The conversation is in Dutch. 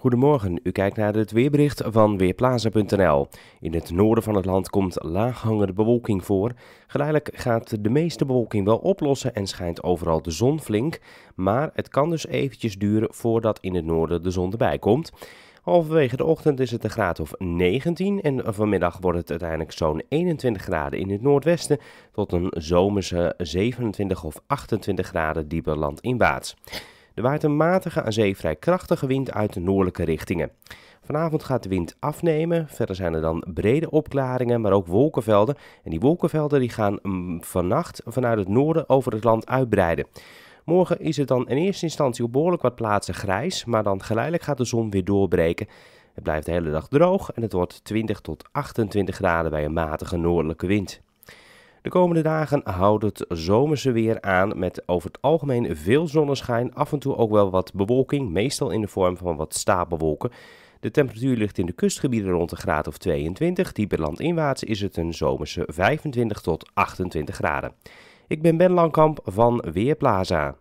Goedemorgen, u kijkt naar het weerbericht van Weerplaza.nl. In het noorden van het land komt laaghangende bewolking voor. Geleidelijk gaat de meeste bewolking wel oplossen en schijnt overal de zon flink. Maar het kan dus eventjes duren voordat in het noorden de zon erbij komt. Halverwege de ochtend is het een graad of 19 en vanmiddag wordt het uiteindelijk zo'n 21 graden in het noordwesten tot een zomerse 27 of 28 graden dieper landinwaarts. Er waait een matige aan zee vrij krachtige wind uit de noordelijke richtingen. Vanavond gaat de wind afnemen. Verder zijn er dan brede opklaringen, maar ook wolkenvelden. En die wolkenvelden die gaan mm, vannacht vanuit het noorden over het land uitbreiden. Morgen is het dan in eerste instantie op behoorlijk wat plaatsen grijs, maar dan geleidelijk gaat de zon weer doorbreken. Het blijft de hele dag droog en het wordt 20 tot 28 graden bij een matige noordelijke wind. De komende dagen houdt het zomerse weer aan met over het algemeen veel zonneschijn, af en toe ook wel wat bewolking, meestal in de vorm van wat stapelwolken. De temperatuur ligt in de kustgebieden rond een graad of 22. Dieper landinwaarts is het een zomerse 25 tot 28 graden. Ik ben Ben Langkamp van Weerplaza.